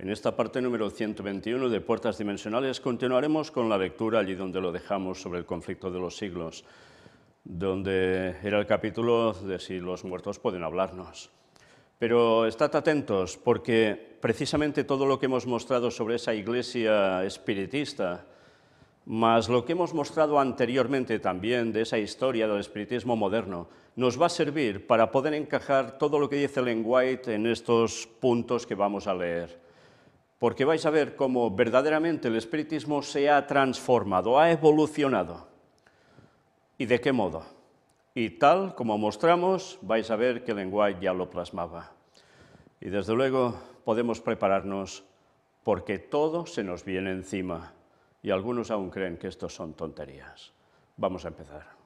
En esta parte número 121 de Puertas Dimensionales continuaremos con la lectura allí donde lo dejamos sobre el conflicto de los siglos, donde era el capítulo de si los muertos pueden hablarnos. Pero estad atentos porque precisamente todo lo que hemos mostrado sobre esa iglesia espiritista, más lo que hemos mostrado anteriormente también de esa historia del espiritismo moderno, nos va a servir para poder encajar todo lo que dice Len White en estos puntos que vamos a leer porque vais a ver cómo verdaderamente el espiritismo se ha transformado, ha evolucionado. ¿Y de qué modo? Y tal como mostramos, vais a ver que lenguaje ya lo plasmaba. Y desde luego podemos prepararnos porque todo se nos viene encima y algunos aún creen que esto son tonterías. Vamos a empezar.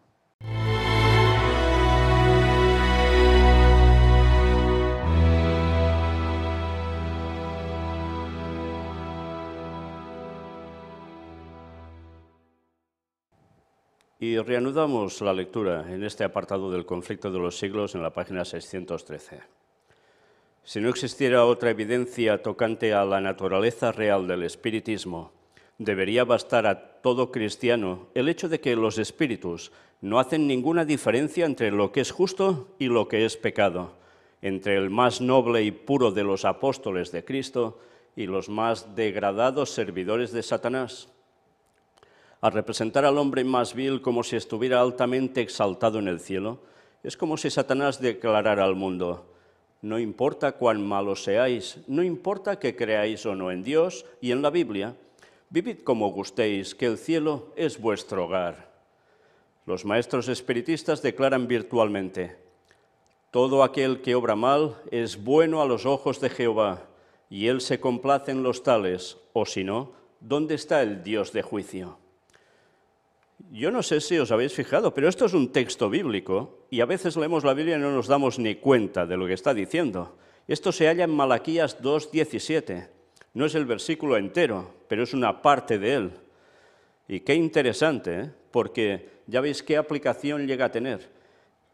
Y reanudamos la lectura en este apartado del conflicto de los siglos en la página 613. Si no existiera otra evidencia tocante a la naturaleza real del espiritismo, debería bastar a todo cristiano el hecho de que los espíritus no hacen ninguna diferencia entre lo que es justo y lo que es pecado, entre el más noble y puro de los apóstoles de Cristo y los más degradados servidores de Satanás a representar al hombre más vil como si estuviera altamente exaltado en el cielo, es como si Satanás declarara al mundo, no importa cuán malos seáis, no importa que creáis o no en Dios y en la Biblia, vivid como gustéis, que el cielo es vuestro hogar. Los maestros espiritistas declaran virtualmente, todo aquel que obra mal es bueno a los ojos de Jehová, y él se complace en los tales, o si no, ¿dónde está el Dios de juicio? Yo no sé si os habéis fijado, pero esto es un texto bíblico y a veces leemos la Biblia y no nos damos ni cuenta de lo que está diciendo. Esto se halla en Malaquías 2.17. No es el versículo entero, pero es una parte de él. Y qué interesante, ¿eh? porque ya veis qué aplicación llega a tener.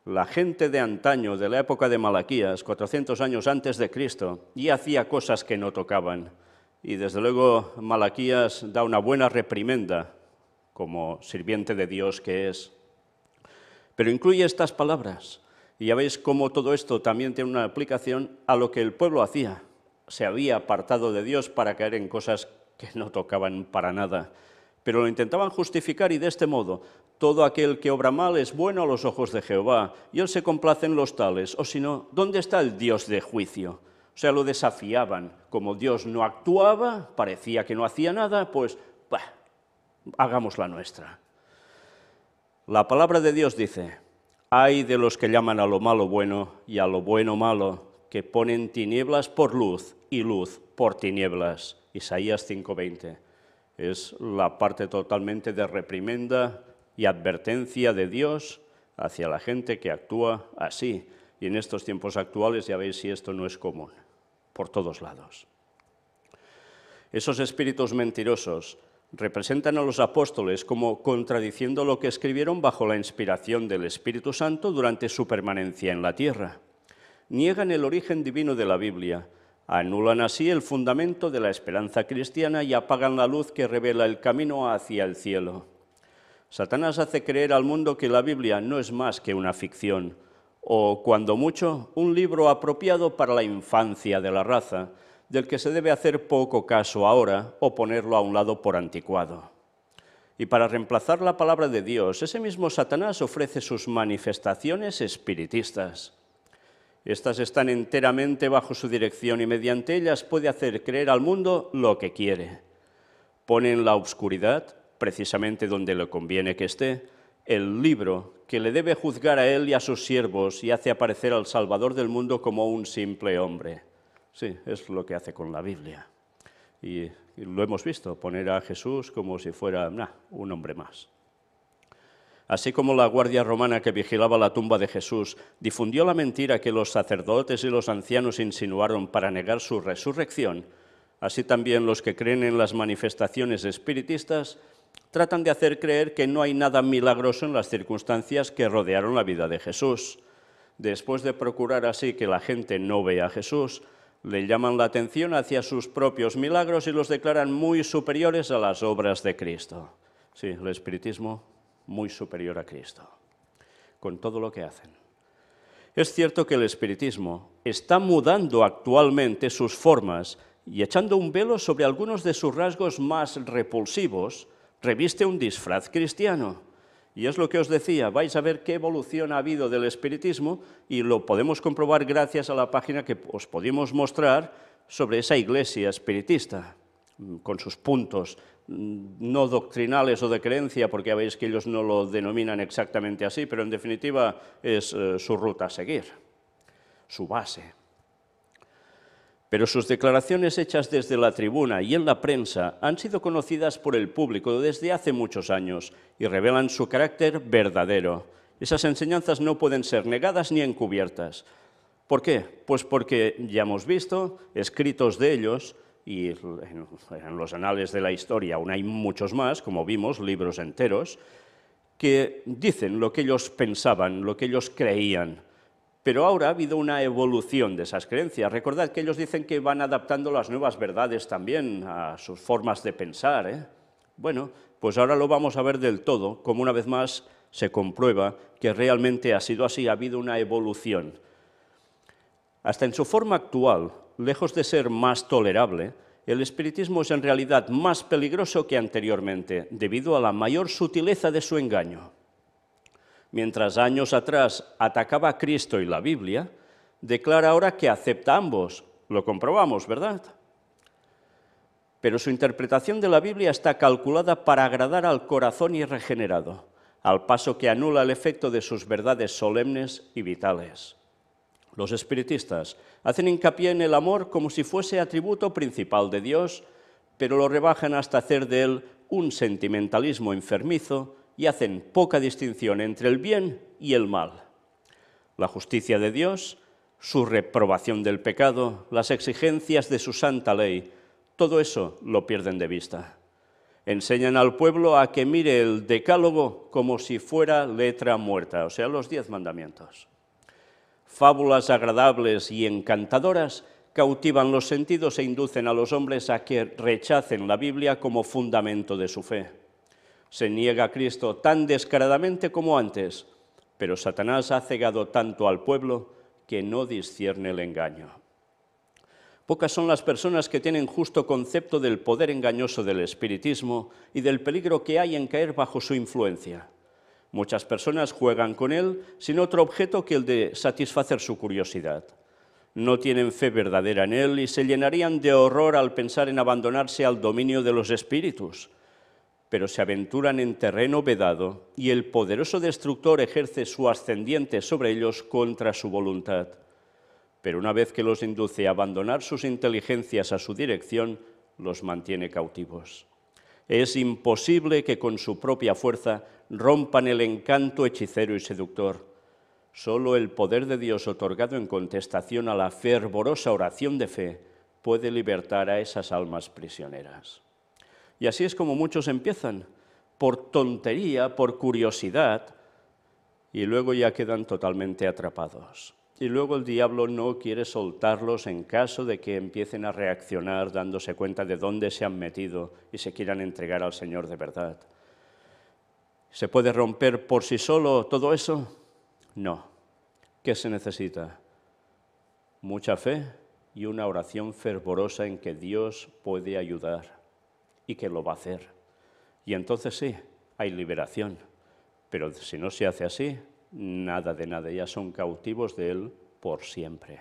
La gente de antaño, de la época de Malaquías, 400 años antes de Cristo, ya hacía cosas que no tocaban. Y desde luego Malaquías da una buena reprimenda como sirviente de Dios que es. Pero incluye estas palabras. Y ya veis cómo todo esto también tiene una aplicación a lo que el pueblo hacía. Se había apartado de Dios para caer en cosas que no tocaban para nada. Pero lo intentaban justificar y de este modo, todo aquel que obra mal es bueno a los ojos de Jehová, y él se complace en los tales, o si no, ¿dónde está el Dios de juicio? O sea, lo desafiaban. Como Dios no actuaba, parecía que no hacía nada, pues hagamos la nuestra. La palabra de Dios dice, hay de los que llaman a lo malo bueno y a lo bueno malo, que ponen tinieblas por luz y luz por tinieblas. Isaías 5:20. Es la parte totalmente de reprimenda y advertencia de Dios hacia la gente que actúa así. Y en estos tiempos actuales ya veis si esto no es común, por todos lados. Esos espíritus mentirosos representan a los apóstoles como contradiciendo lo que escribieron bajo la inspiración del Espíritu Santo durante su permanencia en la tierra. Niegan el origen divino de la Biblia, anulan así el fundamento de la esperanza cristiana y apagan la luz que revela el camino hacia el cielo. Satanás hace creer al mundo que la Biblia no es más que una ficción, o, cuando mucho, un libro apropiado para la infancia de la raza, del que se debe hacer poco caso ahora o ponerlo a un lado por anticuado. Y para reemplazar la palabra de Dios, ese mismo Satanás ofrece sus manifestaciones espiritistas. Estas están enteramente bajo su dirección y mediante ellas puede hacer creer al mundo lo que quiere. Pone en la obscuridad, precisamente donde le conviene que esté, el libro que le debe juzgar a él y a sus siervos y hace aparecer al Salvador del mundo como un simple hombre. Sí, es lo que hace con la Biblia. Y, lo hemos visto, poner a Jesús como si fuera un hombre más. Así como la guardia romana que vigilaba la tumba de Jesús difundió la mentira que los sacerdotes y los ancianos insinuaron para negar su resurrección, así también los que creen en las manifestaciones espiritistas tratan de hacer creer que no hay nada milagroso en las circunstancias que rodearon la vida de Jesús. Después de procurar así que la gente no vea a Jesús, le llaman la atención hacia sus propios milagros y los declaran muy superiores a las obras de Cristo. Sí, el espiritismo muy superior a Cristo, con todo lo que hacen. Es cierto que el espiritismo está mudando actualmente sus formas y echando un velo sobre algunos de sus rasgos más repulsivos, reviste un disfraz cristiano. Y es lo que os decía, vais a ver qué evolución ha habido del espiritismo y lo podemos comprobar gracias a la página que os pudimos mostrar sobre esa iglesia espiritista, mm, con sus puntos mm, no doctrinales o de creencia, porque veis que ellos no lo denominan exactamente así, pero en definitiva es eh, su ruta a seguir, su base. Pero sus declaraciones hechas desde la tribuna y en la prensa han sido conocidas por el público desde hace muchos años y revelan su carácter verdadero. Esas enseñanzas no pueden ser negadas ni encubiertas. ¿Por qué? Pues porque ya hemos visto escritos de ellos y en los anales de la historia aún hay muchos más, como vimos, libros enteros, que dicen lo que ellos pensaban, lo que ellos creían pero ahora ha habido una evolución de esas creencias. Recordad que ellos dicen que van adaptando las nuevas verdades también a sus formas de pensar. ¿eh? Bueno, pues ahora lo vamos a ver del todo, como una vez más se comprueba que realmente ha sido así, ha habido una evolución. Hasta en su forma actual, lejos de ser más tolerable, el espiritismo es en realidad más peligroso que anteriormente, debido a la mayor sutileza de su engaño mientras años atrás atacaba a Cristo y la Biblia, declara ahora que acepta ambos. Lo comprobamos, ¿verdad? Pero su interpretación de la Biblia está calculada para agradar al corazón irregenerado, al paso que anula el efecto de sus verdades solemnes y vitales. Los espiritistas hacen hincapié en el amor como si fuese atributo principal de Dios, pero lo rebajan hasta hacer de él un sentimentalismo enfermizo y hacen poca distinción entre el bien y el mal. La justicia de Dios, su reprobación del pecado, las exigencias de su santa ley, todo eso lo pierden de vista. Enseñan al pueblo a que mire el decálogo como si fuera letra muerta, o sea, los diez mandamientos. Fábulas agradables y encantadoras cautivan los sentidos e inducen a los hombres a que rechacen la Biblia como fundamento de su fe se niega a Cristo tan descaradamente como antes, pero Satanás ha cegado tanto al pueblo que no discierne el engaño. Pocas son las personas que tienen justo concepto del poder engañoso del espiritismo y del peligro que hay en caer bajo su influencia. Muchas personas juegan con él sin otro objeto que el de satisfacer su curiosidad. No tienen fe verdadera en él y se llenarían de horror al pensar en abandonarse al dominio de los espíritus, pero se aventuran en terreno vedado y el poderoso destructor ejerce su ascendiente sobre ellos contra su voluntad. Pero una vez que los induce a abandonar sus inteligencias a su dirección, los mantiene cautivos. Es imposible que con su propia fuerza rompan el encanto hechicero y seductor. Solo el poder de Dios otorgado en contestación a la fervorosa oración de fe puede libertar a esas almas prisioneras. Y así es como muchos empiezan, por tontería, por curiosidad, y luego ya quedan totalmente atrapados. Y luego el diablo no quiere soltarlos en caso de que empiecen a reaccionar dándose cuenta de dónde se han metido y se quieran entregar al Señor de verdad. ¿Se puede romper por sí solo todo eso? No. ¿Qué se necesita? Mucha fe y una oración fervorosa en que Dios puede ayudar y que lo va a hacer. Y entonces sí, hay liberación. Pero si no se hace así, nada de nada, ya son cautivos de él por siempre.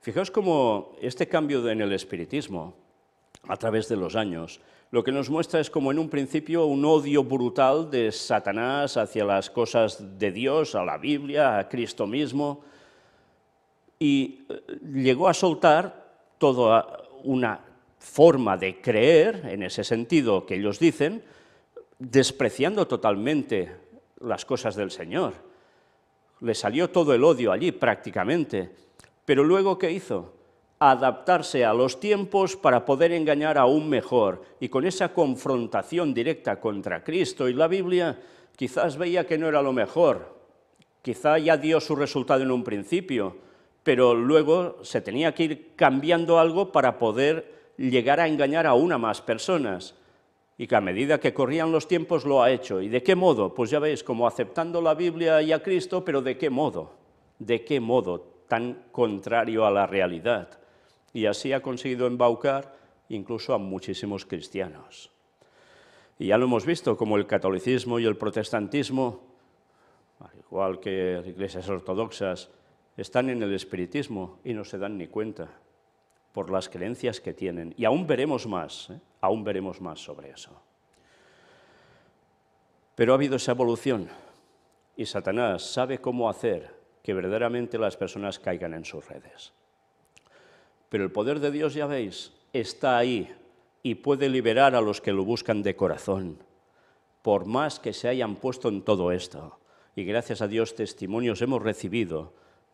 Fijaos cómo este cambio en el espiritismo, a través de los años, lo que nos muestra es como en un principio un odio brutal de Satanás hacia las cosas de Dios, a la Biblia, a Cristo mismo, y eh, llegó a soltar toda una forma de creer, en ese sentido que ellos dicen, despreciando totalmente las cosas del Señor. Le salió todo el odio allí prácticamente. Pero luego, ¿qué hizo? Adaptarse a los tiempos para poder engañar aún mejor. Y con esa confrontación directa contra Cristo y la Biblia, quizás veía que no era lo mejor. Quizá ya dio su resultado en un principio, pero luego se tenía que ir cambiando algo para poder llegar a engañar a una más personas. Y que a medida que corrían los tiempos lo ha hecho. ¿Y de qué modo? Pues ya veis, como aceptando la Biblia y a Cristo, pero ¿de qué modo? ¿De qué modo? Tan contrario a la realidad. Y así ha conseguido embaucar incluso a muchísimos cristianos. Y ya lo hemos visto, como el catolicismo y el protestantismo, al igual que las iglesias ortodoxas, están en el espiritismo y no se dan ni cuenta por las creencias que tienen. Y aún veremos más, ¿eh? aún veremos más sobre eso. Pero ha habido esa evolución y Satanás sabe cómo hacer que verdaderamente las personas caigan en sus redes. Pero el poder de Dios, ya veis, está ahí y puede liberar a los que lo buscan de corazón, por más que se hayan puesto en todo esto. Y gracias a Dios testimonios hemos recibido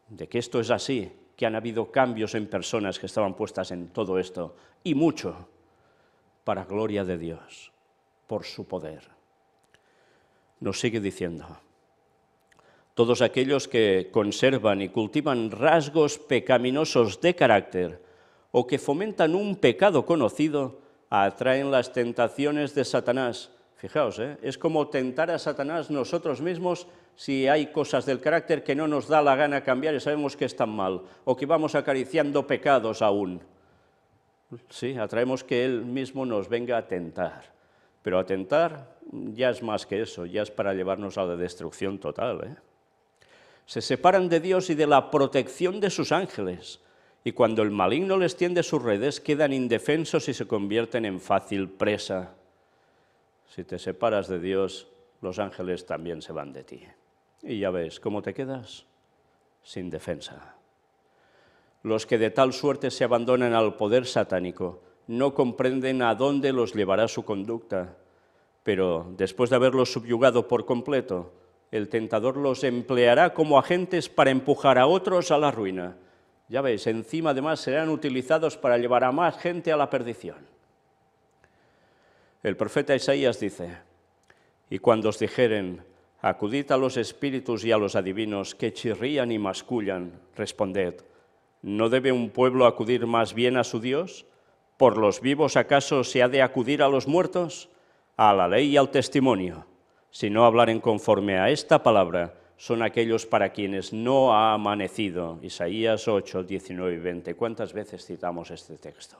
de que esto es así que han habido cambios en personas que estaban puestas en todo esto, y mucho, para gloria de Dios, por su poder. Nos sigue diciendo, todos aquellos que conservan y cultivan rasgos pecaminosos de carácter o que fomentan un pecado conocido, atraen las tentaciones de Satanás Fijaos, ¿eh? es como tentar a Satanás nosotros mismos si hay cosas del carácter que no nos da la gana cambiar y sabemos que están mal, o que vamos acariciando pecados aún. Sí, atraemos que Él mismo nos venga a tentar, pero a tentar ya es más que eso, ya es para llevarnos a la destrucción total. ¿eh? Se separan de Dios y de la protección de sus ángeles, y cuando el maligno les tiende sus redes quedan indefensos y se convierten en fácil presa. Si te separas de Dios, los ángeles también se van de ti. Y ya ves, ¿cómo te quedas? Sin defensa. Los que de tal suerte se abandonan al poder satánico no comprenden a dónde los llevará su conducta, pero después de haberlos subyugado por completo, el tentador los empleará como agentes para empujar a otros a la ruina. Ya ves, encima además serán utilizados para llevar a más gente a la perdición. El profeta Isaías dice, y cuando os dijeren, acudid a los espíritus y a los adivinos que chirrían y mascullan, responded, ¿no debe un pueblo acudir más bien a su Dios? ¿Por los vivos acaso se ha de acudir a los muertos? A la ley y al testimonio. Si no hablaren conforme a esta palabra, son aquellos para quienes no ha amanecido. Isaías 8, 19 y 20. ¿Cuántas veces citamos este texto?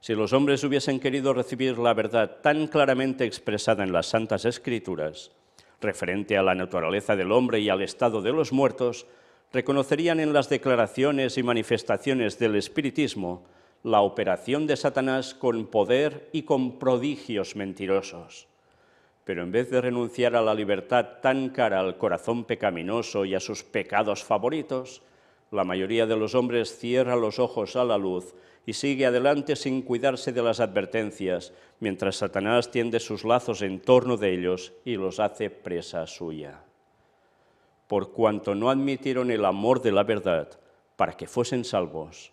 Si los hombres hubiesen querido recibir la verdad tan claramente expresada en las Santas Escrituras, referente a la naturaleza del hombre y al estado de los muertos, reconocerían en las declaraciones y manifestaciones del espiritismo la operación de Satanás con poder y con prodigios mentirosos. Pero en vez de renunciar a la libertad tan cara al corazón pecaminoso y a sus pecados favoritos, la mayoría de los hombres cierra los ojos a la luz y sigue adelante sin cuidarse de las advertencias, mientras Satanás tiende sus lazos en torno de ellos y los hace presa suya. Por cuanto no admitieron el amor de la verdad para que fuesen salvos,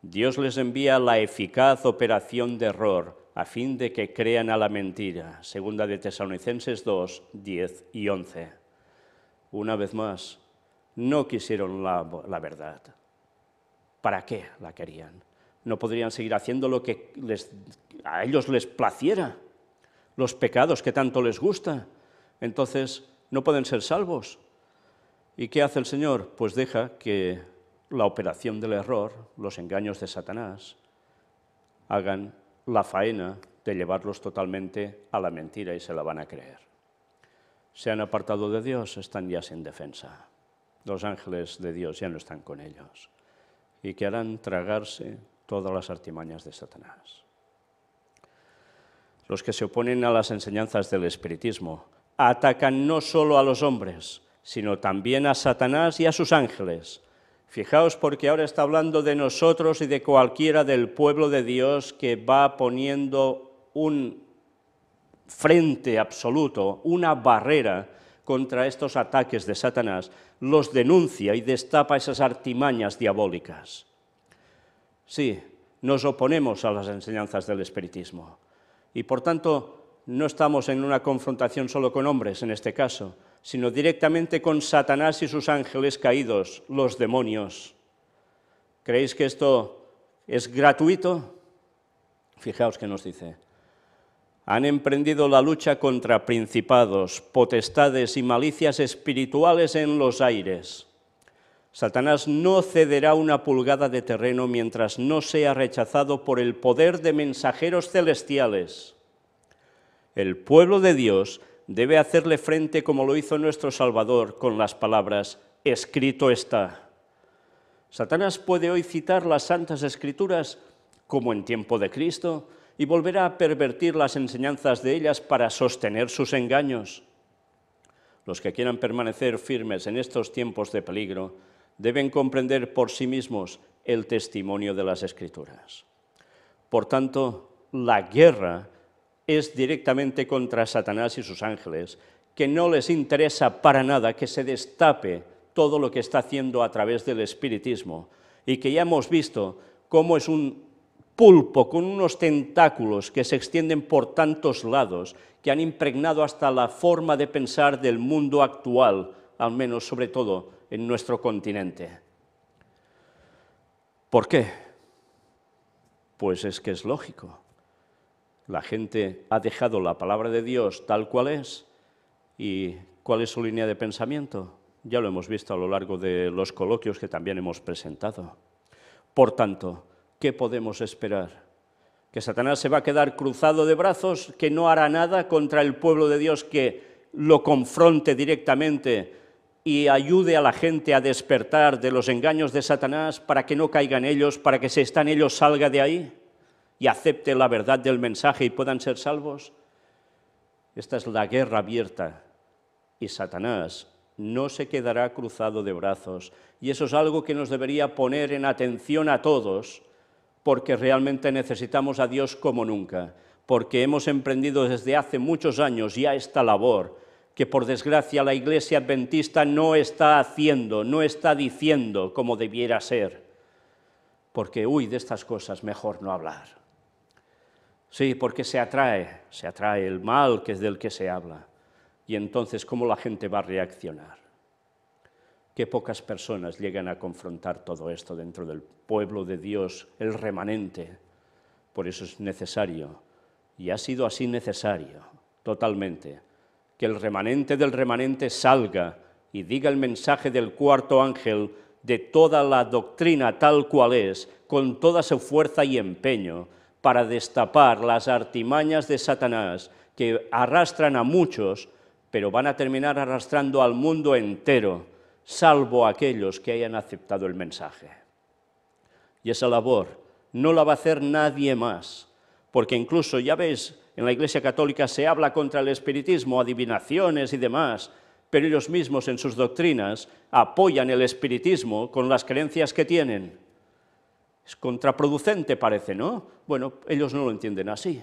Dios les envía la eficaz operación de error a fin de que crean a la mentira. Segunda de Tesalonicenses 2, 10 y 11. Una vez más, no quisieron la, verdad. ¿Para qué la querían? No podrían seguir haciendo lo que a ellos les placiera, los pecados que tanto les gusta. Entonces, no pueden ser salvos. ¿Y qué hace el Señor? Pues deja que la operación del error, los engaños de Satanás, hagan la faena de llevarlos totalmente a la mentira y se la van a creer. Se han apartado de Dios, están ya sin defensa los ángeles de Dios ya no están con ellos y que harán tragarse todas las artimañas de Satanás. Los que se oponen a las enseñanzas del espiritismo atacan no solo a los hombres, sino también a Satanás y a sus ángeles. Fijaos porque ahora está hablando de nosotros y de cualquiera del pueblo de Dios que va poniendo un frente absoluto, una barrera contra estos ataques de Satanás, los denuncia y destapa esas artimañas diabólicas. Sí, nos oponemos a las enseñanzas del espiritismo y por tanto no estamos en una confrontación solo con hombres en este caso, sino directamente con Satanás y sus ángeles caídos, los demonios. ¿Creéis que esto es gratuito? Fijaos que nos dice han emprendido la lucha contra principados, potestades y malicias espirituales en los aires. Satanás no cederá una pulgada de terreno mientras no sea rechazado por el poder de mensajeros celestiales. El pueblo de Dios debe hacerle frente como lo hizo nuestro Salvador con las palabras, escrito está. Satanás puede hoy citar las santas escrituras como en tiempo de Cristo, y volverá a pervertir las enseñanzas de ellas para sostener sus engaños. Los que quieran permanecer firmes en estos tiempos de peligro deben comprender por sí mismos el testimonio de las Escrituras. Por tanto, la guerra es directamente contra Satanás y sus ángeles, que no les interesa para nada que se destape todo lo que está haciendo a través del espiritismo y que ya hemos visto cómo es un pulpo con unos tentáculos que se extienden por tantos lados, que han impregnado hasta la forma de pensar del mundo actual, al menos sobre todo en nuestro continente. ¿Por qué? Pues es que es lógico. La gente ha dejado la palabra de Dios tal cual es y cuál es su línea de pensamiento. Ya lo hemos visto a lo largo de los coloquios que también hemos presentado. Por tanto, ¿qué podemos esperar? ¿Que Satanás se va a quedar cruzado de brazos, que no hará nada contra el pueblo de Dios que lo confronte directamente y ayude a la gente a despertar de los engaños de Satanás para que no caigan ellos, para que si están ellos salga de ahí y acepte la verdad del mensaje y puedan ser salvos? Esta es la guerra abierta y Satanás no se quedará cruzado de brazos. Y eso es algo que nos debería poner en atención a todos, porque realmente necesitamos a Dios como nunca, porque hemos emprendido desde hace muchos años ya esta labor que por desgracia la Iglesia adventista no está haciendo, no está diciendo como debiera ser, porque, uy, de estas cosas mejor no hablar. Sí, porque se atrae, se atrae el mal que es del que se habla, y entonces cómo la gente va a reaccionar que pocas personas llegan a confrontar todo esto dentro del pueblo de Dios, el remanente. Por eso es necesario, y ha sido así necesario, totalmente, que el remanente del remanente salga y diga el mensaje del cuarto ángel de toda la doctrina tal cual es, con toda su fuerza y empeño, para destapar las artimañas de Satanás que arrastran a muchos, pero van a terminar arrastrando al mundo entero salvo aquellos que hayan aceptado el mensaje. Y esa labor no la va a hacer nadie más, porque incluso, ya ves, en la Iglesia Católica se habla contra el espiritismo, adivinaciones y demás, pero ellos mismos en sus doctrinas apoyan el espiritismo con las creencias que tienen. Es contraproducente, parece, ¿no? Bueno, ellos no lo entienden así.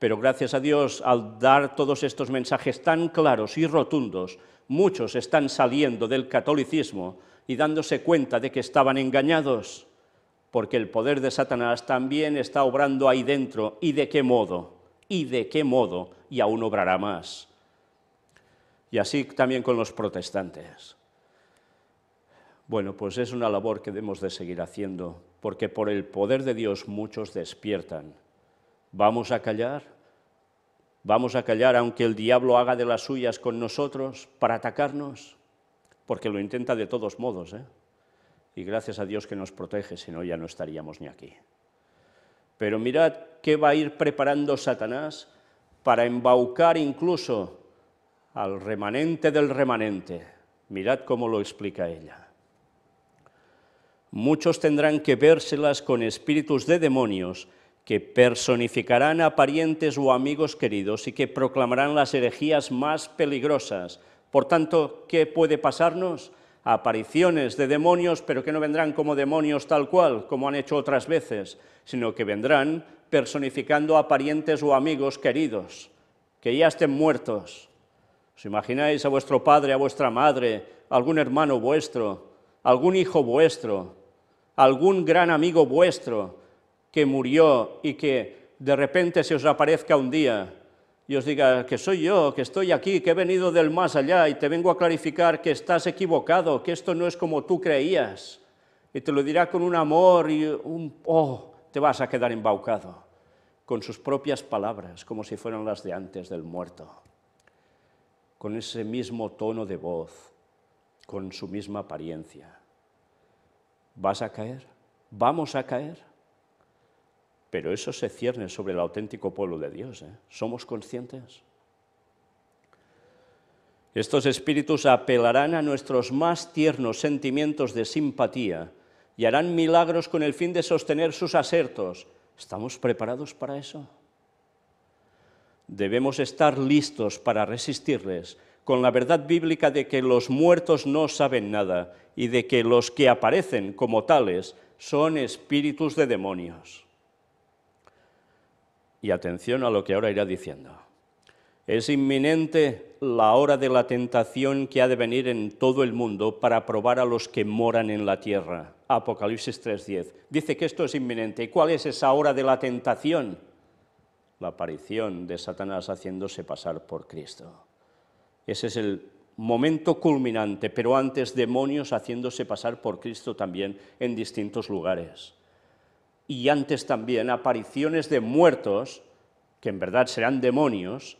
Pero gracias a Dios, al dar todos estos mensajes tan claros y rotundos, muchos están saliendo del catolicismo y dándose cuenta de que estaban engañados, porque el poder de Satanás también está obrando ahí dentro. ¿Y de qué modo? ¿Y de qué modo? Y aún obrará más. Y así también con los protestantes. Bueno, pues es una labor que debemos de seguir haciendo, porque por el poder de Dios muchos despiertan ¿Vamos a callar? ¿Vamos a callar aunque el diablo haga de las suyas con nosotros para atacarnos? Porque lo intenta de todos modos, ¿eh? Y gracias a Dios que nos protege, si no ya no estaríamos ni aquí. Pero mirad qué va a ir preparando Satanás para embaucar incluso al remanente del remanente. Mirad cómo lo explica ella. Muchos tendrán que vérselas con espíritus de demonios que personificarán a parientes o amigos queridos y que proclamarán las herejías más peligrosas. Por tanto, ¿qué puede pasarnos? Apariciones de demonios, pero que no vendrán como demonios tal cual, como han hecho otras veces, sino que vendrán personificando a parientes o amigos queridos, que ya estén muertos. ¿Os imagináis a vuestro padre, a vuestra madre, algún hermano vuestro, algún hijo vuestro, algún gran amigo vuestro, que murió y que de repente se os aparezca un día y os diga que soy yo, que estoy aquí, que he venido del más allá y te vengo a clarificar que estás equivocado, que esto no es como tú creías. Y te lo dirá con un amor y un, oh, te vas a quedar embaucado, con sus propias palabras, como si fueran las de antes del muerto, con ese mismo tono de voz, con su misma apariencia. ¿Vas a caer? ¿Vamos a caer? Pero eso se cierne sobre el auténtico pueblo de Dios. ¿eh? ¿Somos conscientes? Estos espíritus apelarán a nuestros más tiernos sentimientos de simpatía y harán milagros con el fin de sostener sus asertos. ¿Estamos preparados para eso? Debemos estar listos para resistirles con la verdad bíblica de que los muertos no saben nada y de que los que aparecen como tales son espíritus de demonios. Y atención a lo que ahora irá diciendo. Es inminente la hora de la tentación que ha de venir en todo el mundo para probar a los que moran en la tierra. Apocalipsis 3.10. Dice que esto es inminente. ¿Y cuál es esa hora de la tentación? La aparición de Satanás haciéndose pasar por Cristo. Ese es el momento culminante, pero antes demonios haciéndose pasar por Cristo también en distintos lugares y antes también apariciones de muertos, que en verdad serán demonios,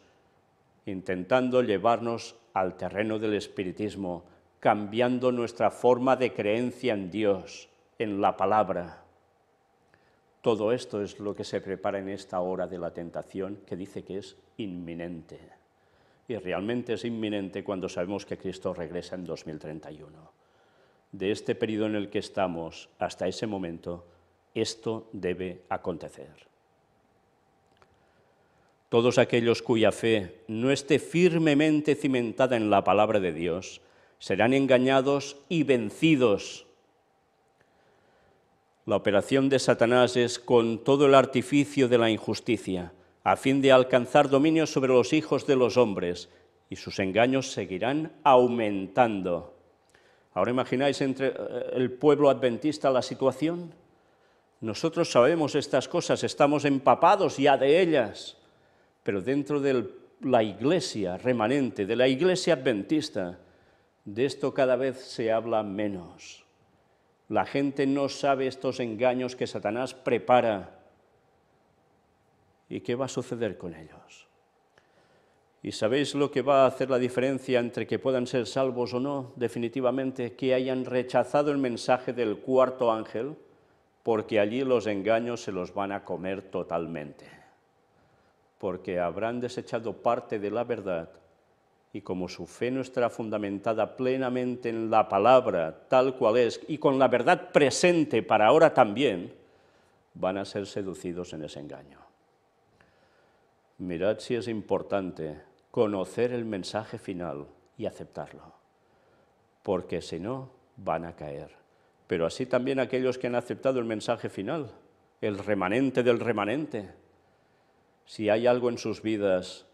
intentando llevarnos al terreno del espiritismo, cambiando nuestra forma de creencia en Dios, en la palabra. Todo esto es lo que se prepara en esta hora de la tentación que dice que es inminente. Y realmente es inminente cuando sabemos que Cristo regresa en 2031. De este periodo en el que estamos hasta ese momento, esto debe acontecer. Todos aquellos cuya fe no esté firmemente cimentada en la palabra de Dios serán engañados y vencidos. La operación de Satanás es con todo el artificio de la injusticia, a fin de alcanzar dominio sobre los hijos de los hombres, y sus engaños seguirán aumentando. Ahora imagináis entre eh, el pueblo adventista la situación. Nosotros sabemos estas cosas, estamos empapados ya de ellas, pero dentro de la iglesia remanente, de la iglesia adventista, de esto cada vez se habla menos. La gente no sabe estos engaños que Satanás prepara y qué va a suceder con ellos. ¿Y sabéis lo que va a hacer la diferencia entre que puedan ser salvos o no? Definitivamente, que hayan rechazado el mensaje del cuarto ángel porque allí los engaños se los van a comer totalmente, porque habrán desechado parte de la verdad y como su fe no estará fundamentada plenamente en la palabra tal cual es y con la verdad presente para ahora también, van a ser seducidos en ese engaño. Mirad si es importante conocer el mensaje final y aceptarlo, porque si no, van a caer pero así también aquellos que han aceptado el mensaje final, el remanente del remanente. Si hay algo en sus vidas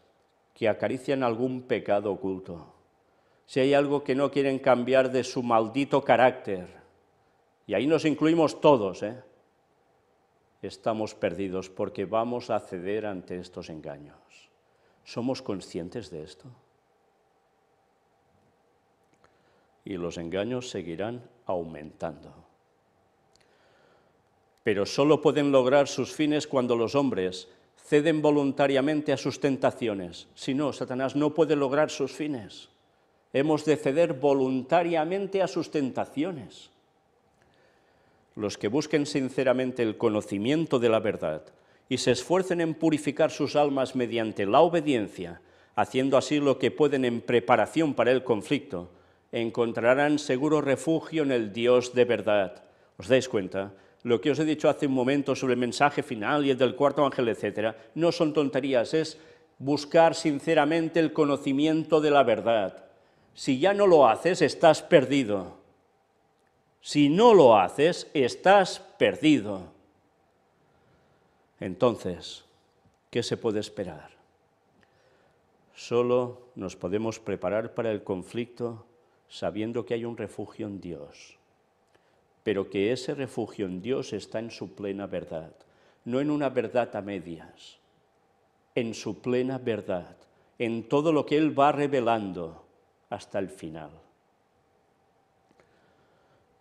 que acarician algún pecado oculto, si hay algo que no quieren cambiar de su maldito carácter, y ahí nos incluimos todos, ¿eh? estamos perdidos porque vamos a ceder ante estos engaños. ¿Somos conscientes de esto? y los engaños seguirán aumentando. Pero solo pueden lograr sus fines cuando los hombres ceden voluntariamente a sus tentaciones. Si no, Satanás no puede lograr sus fines. Hemos de ceder voluntariamente a sus tentaciones. Los que busquen sinceramente el conocimiento de la verdad y se esfuercen en purificar sus almas mediante la obediencia, haciendo así lo que pueden en preparación para el conflicto, encontrarán seguro refugio en el Dios de verdad. ¿Os dais cuenta? Lo que os he dicho hace un momento sobre el mensaje final y el del cuarto ángel, etc., no son tonterías, es buscar sinceramente el conocimiento de la verdad. Si ya no lo haces, estás perdido. Si no lo haces, estás perdido. Entonces, ¿qué se puede esperar? Solo nos podemos preparar para el conflicto sabiendo que hay un refugio en Dios, pero que ese refugio en Dios está en su plena verdad, no en una verdad a medias, en su plena verdad, en todo lo que Él va revelando hasta el final.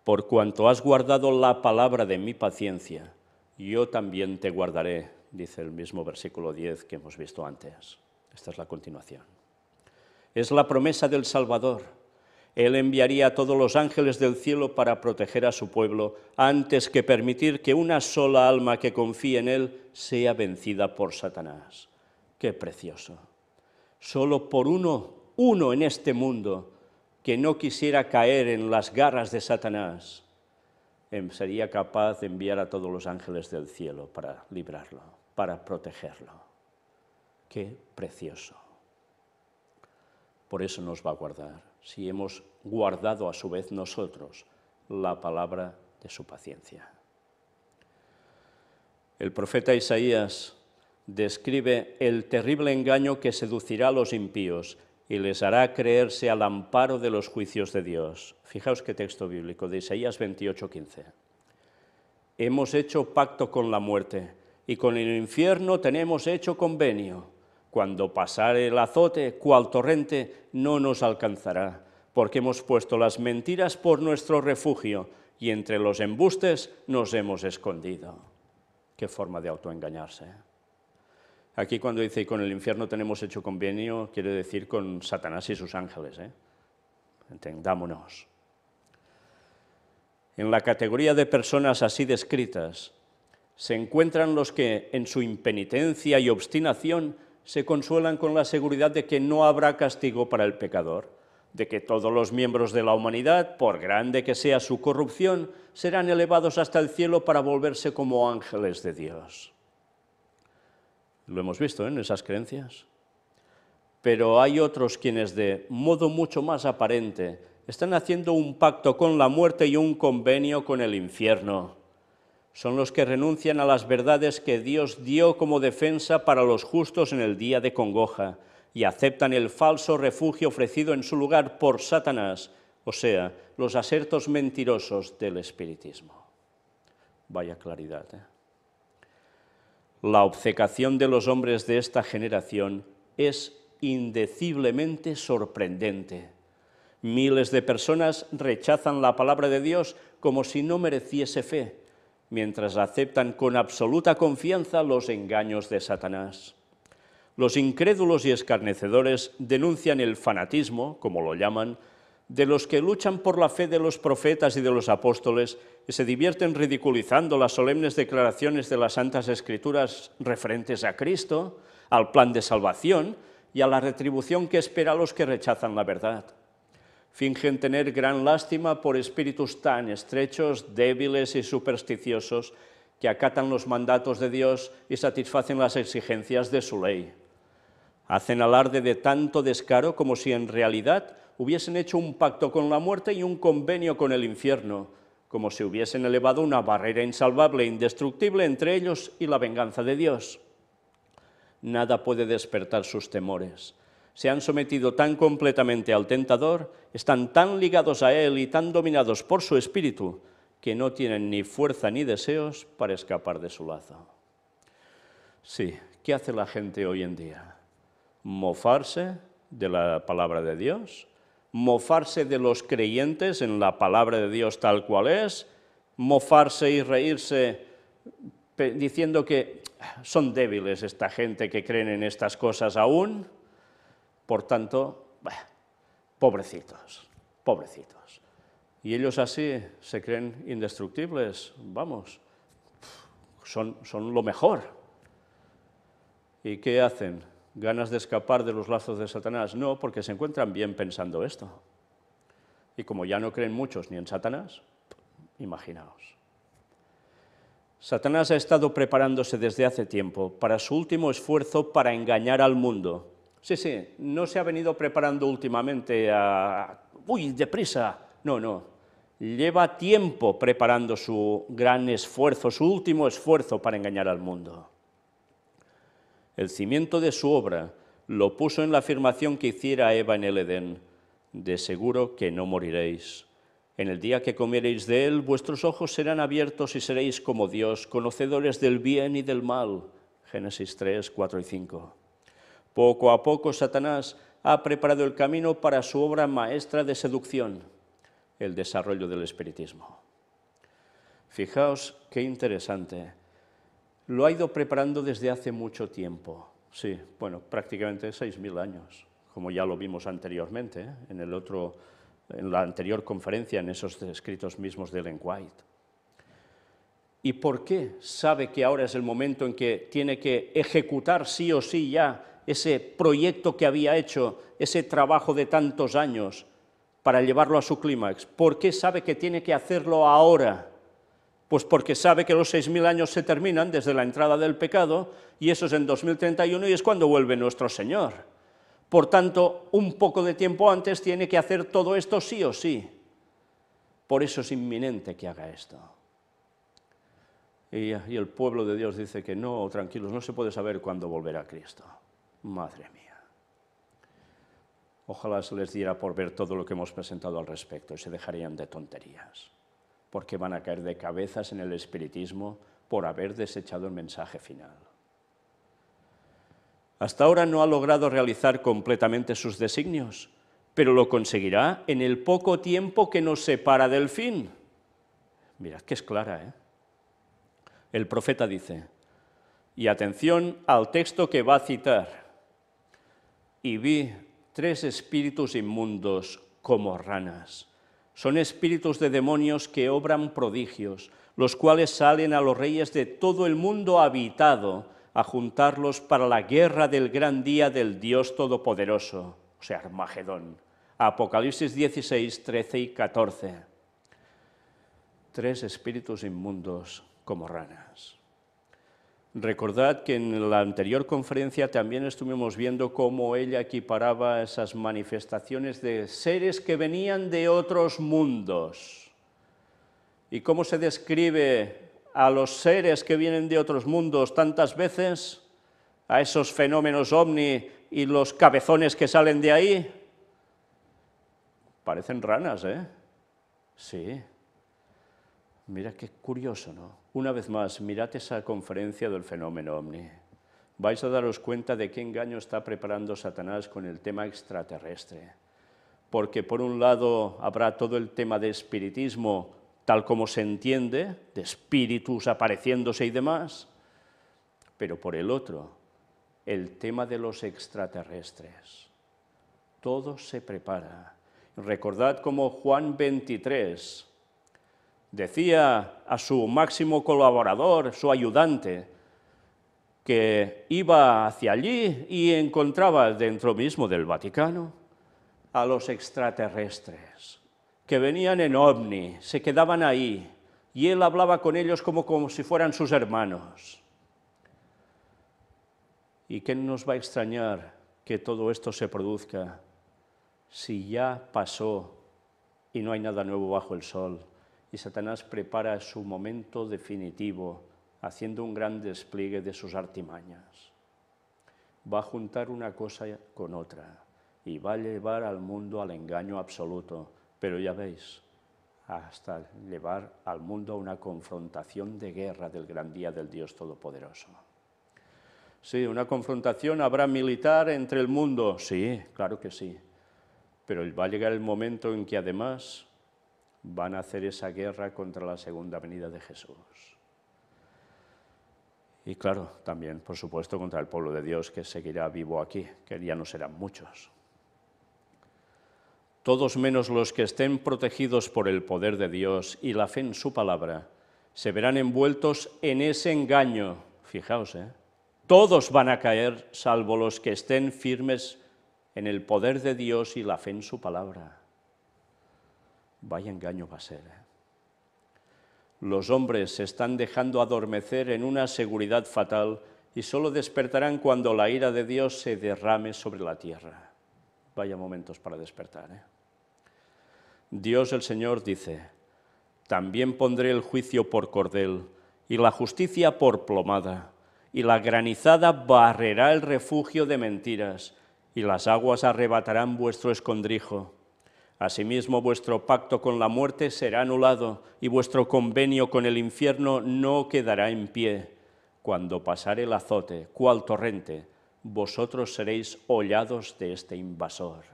Por cuanto has guardado la palabra de mi paciencia, yo también te guardaré, dice el mismo versículo 10 que hemos visto antes. Esta es la continuación. Es la promesa del Salvador él enviaría a todos los ángeles del cielo para proteger a su pueblo, antes que permitir que una sola alma que confíe en Él sea vencida por Satanás. ¡Qué precioso! Solo por uno, uno en este mundo, que no quisiera caer en las garras de Satanás, em, sería capaz de enviar a todos los ángeles del cielo para librarlo, para protegerlo. ¡Qué precioso! Por eso nos va a guardar si hemos guardado a su vez nosotros la palabra de su paciencia. El profeta Isaías describe el terrible engaño que seducirá a los impíos y les hará creerse al amparo de los juicios de Dios. Fijaos qué texto bíblico de Isaías 28:15. Hemos hecho pacto con la muerte y con el infierno tenemos hecho convenio. Cuando pasare el azote, cual torrente, no nos alcanzará, porque hemos puesto las mentiras por nuestro refugio y entre los embustes nos hemos escondido. Qué forma de autoengañarse. ¿eh? Aquí cuando dice, con el infierno tenemos hecho convenio, quiere decir con Satanás y sus ángeles. ¿eh? Entendámonos. En la categoría de personas así descritas se encuentran los que en su impenitencia y obstinación se consuelan con la seguridad de que no habrá castigo para el pecador, de que todos los miembros de la humanidad, por grande que sea su corrupción, serán elevados hasta el cielo para volverse como ángeles de Dios. Lo hemos visto ¿eh? en esas creencias. Pero hay otros quienes de modo mucho más aparente están haciendo un pacto con la muerte y un convenio con el infierno son los que renuncian a las verdades que Dios dio como defensa para los justos en el día de congoja y aceptan el falso refugio ofrecido en su lugar por Satanás, o sea, los asertos mentirosos del espiritismo. Vaya claridad. ¿eh? La obcecación de los hombres de esta generación es indeciblemente sorprendente. Miles de personas rechazan la palabra de Dios como si no mereciese fe mientras aceptan con absoluta confianza los engaños de Satanás. Los incrédulos y escarnecedores denuncian el fanatismo, como lo llaman, de los que luchan por la fe de los profetas y de los apóstoles y se divierten ridiculizando las solemnes declaraciones de las Santas Escrituras referentes a Cristo, al plan de salvación y a la retribución que espera a los que rechazan la verdad fingen tener gran lástima por espíritus tan estrechos, débiles y supersticiosos que acatan los mandatos de Dios y satisfacen las exigencias de su ley. Hacen alarde de tanto descaro como si en realidad hubiesen hecho un pacto con la muerte y un convenio con el infierno, como si hubiesen elevado una barrera insalvable e indestructible entre ellos y la venganza de Dios. Nada puede despertar sus temores se han sometido tan completamente al tentador, están tan ligados a él y tan dominados por su espíritu, que no tienen ni fuerza ni deseos para escapar de su lazo. Sí, ¿qué hace la gente hoy en día? Mofarse de la palabra de Dios, mofarse de los creyentes en la palabra de Dios tal cual es, mofarse y reírse diciendo que son débiles esta gente que creen en estas cosas aún, por tanto, pobrecitos, pobrecitos. Y ellos así se creen indestructibles, vamos, son lo mejor. ¿Y qué hacen? ¿Ganas de escapar de los lazos de Satanás? No, porque se encuentran bien pensando esto. Y como ya no creen muchos ni en Satanás, imaginaos. Satanás ha estado preparándose desde hace tiempo para su último esfuerzo para engañar al mundo Sí, sí, no se ha venido preparando últimamente a... ¡Uy, deprisa! No, no. Lleva tiempo preparando su gran esfuerzo, su último esfuerzo para engañar al mundo. El cimiento de su obra lo puso en la afirmación que hiciera Eva en el Edén. De seguro que no moriréis. En el día que comiereis de él, vuestros ojos serán abiertos y seréis como Dios, conocedores del bien y del mal. Génesis 3, 4 y 5. Poco a poco Satanás ha preparado el camino para su obra maestra de seducción, el desarrollo del espiritismo. Fijaos qué interesante. Lo ha ido preparando desde hace mucho tiempo. Sí, bueno, prácticamente 6.000 años, como ya lo vimos anteriormente, ¿eh? en, el otro, en la anterior conferencia, en esos escritos mismos de Ellen White. ¿Y por qué sabe que ahora es el momento en que tiene que ejecutar sí o sí ya ese proyecto que había hecho, ese trabajo de tantos años, para llevarlo a su clímax. ¿Por qué sabe que tiene que hacerlo ahora? Pues porque sabe que los 6.000 años se terminan desde la entrada del pecado y eso es en 2031 y es cuando vuelve nuestro Señor. Por tanto, un poco de tiempo antes tiene que hacer todo esto sí o sí. Por eso es inminente que haga esto. Y, el pueblo de Dios dice que no, tranquilos, no se puede saber cuándo volverá Cristo. Madre mía. Ojalá se les diera por ver todo lo que hemos presentado al respecto y se dejarían de tonterías, porque van a caer de cabezas en el espiritismo por haber desechado el mensaje final. Hasta ahora no ha logrado realizar completamente sus designios, pero lo conseguirá en el poco tiempo que nos separa del fin. Mirad que es clara, ¿eh? El profeta dice, y atención al texto que va a citar y vi tres espíritus inmundos como ranas. Son espíritus de demonios que obran prodigios, los cuales salen a los reyes de todo el mundo habitado a juntarlos para la guerra del gran día del Dios Todopoderoso, o sea, Armagedón. Apocalipsis 16, 13 y 14. Tres espíritus inmundos como ranas. Recordad que en la anterior conferencia también estuvimos viendo cómo ella equiparaba esas manifestaciones de seres que venían de otros mundos y cómo se describe a los seres que vienen de otros mundos tantas veces, a esos fenómenos ovni y los cabezones que salen de ahí. Parecen ranas, ¿eh? Sí. Mira qué curioso, ¿no? Una vez más, mirad esa conferencia del fenómeno ovni. Vais a daros cuenta de qué engaño está preparando Satanás con el tema extraterrestre. Porque por un lado habrá todo el tema de espiritismo, tal como se entiende, de espíritus apareciéndose y demás, pero por el otro, el tema de los extraterrestres. Todo se prepara. Recordad como Juan 23 decía a su máximo colaborador, su ayudante, que iba hacia allí y encontraba dentro mismo del Vaticano a los extraterrestres, que venían en ovni, se quedaban ahí, y él hablaba con ellos como, como si fueran sus hermanos. ¿Y qué nos va a extrañar que todo esto se produzca si ya pasó y no hay nada nuevo bajo el sol? y Satanás prepara su momento definitivo haciendo un gran despliegue de sus artimañas. Va a juntar una cosa con otra y va a llevar al mundo al engaño absoluto, pero ya veis, hasta llevar al mundo a una confrontación de guerra del gran día del Dios Todopoderoso. Sí, una confrontación habrá militar entre el mundo, sí, claro que sí, pero va a llegar el momento en que además van a hacer esa guerra contra la segunda venida de Jesús. Y claro, también, por supuesto, contra el pueblo de Dios que seguirá vivo aquí, que ya no serán muchos. Todos menos los que estén protegidos por el poder de Dios y la fe en su palabra, se verán envueltos en ese engaño. Fijaos, ¿eh? todos van a caer, salvo los que estén firmes en el poder de Dios y la fe en su palabra. Vaya engaño va a ser. ¿eh? Los hombres se están dejando adormecer en una seguridad fatal y solo despertarán cuando la ira de Dios se derrame sobre la tierra. Vaya momentos para despertar. ¿eh? Dios el Señor dice, también pondré el juicio por cordel y la justicia por plomada, y la granizada barrerá el refugio de mentiras, y las aguas arrebatarán vuestro escondrijo Asimismo, vuestro pacto con la muerte será anulado y vuestro convenio con el infierno no quedará en pie. Cuando pasare el azote, cual torrente, vosotros seréis hollados de este invasor.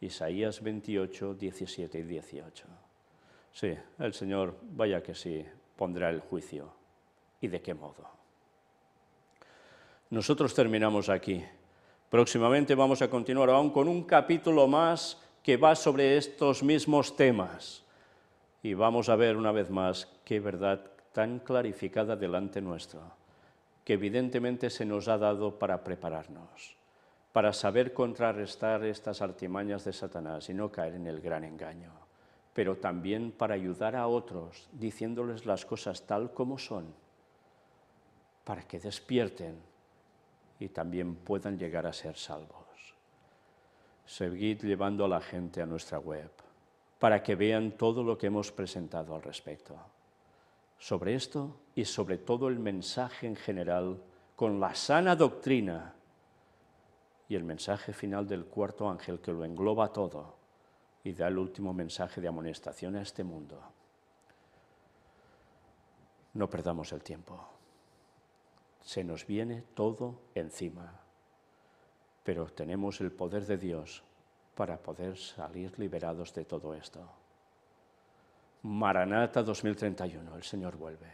Isaías 28, 17 y 18. Sí, el Señor, vaya que sí, pondrá el juicio. ¿Y de qué modo? Nosotros terminamos aquí. Próximamente vamos a continuar aún con un capítulo más que va sobre estos mismos temas. Y vamos a ver una vez más qué verdad tan clarificada delante nuestra, que evidentemente se nos ha dado para prepararnos, para saber contrarrestar estas artimañas de Satanás y no caer en el gran engaño, pero también para ayudar a otros diciéndoles las cosas tal como son, para que despierten y también puedan llegar a ser salvos seguid llevando a la gente a nuestra web para que vean todo lo que hemos presentado al respecto. Sobre esto y sobre todo el mensaje en general con la sana doctrina y el mensaje final del cuarto ángel que lo engloba todo y da el último mensaje de amonestación a este mundo. No perdamos el tiempo. Se nos viene todo encima pero tenemos el poder de Dios para poder salir liberados de todo esto. Maranata 2031, el Señor vuelve.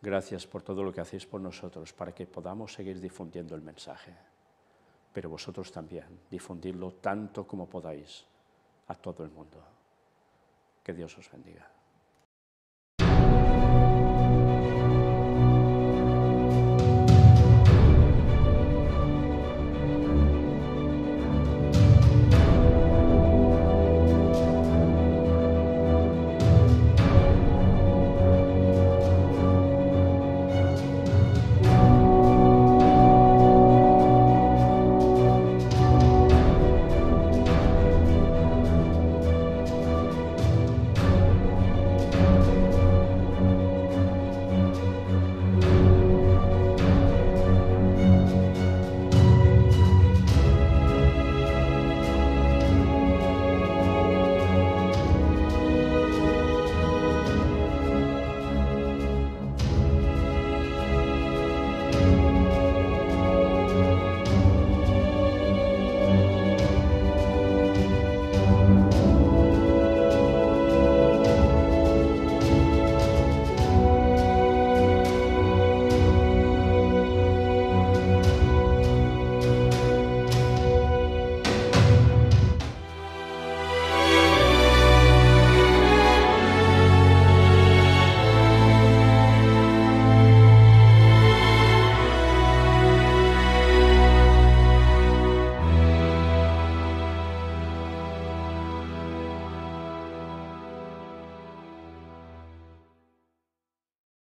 Gracias por todo lo que hacéis por nosotros para que podamos seguir difundiendo el mensaje. Pero vosotros también, difundirlo tanto como podáis a todo el mundo. Que Dios os bendiga.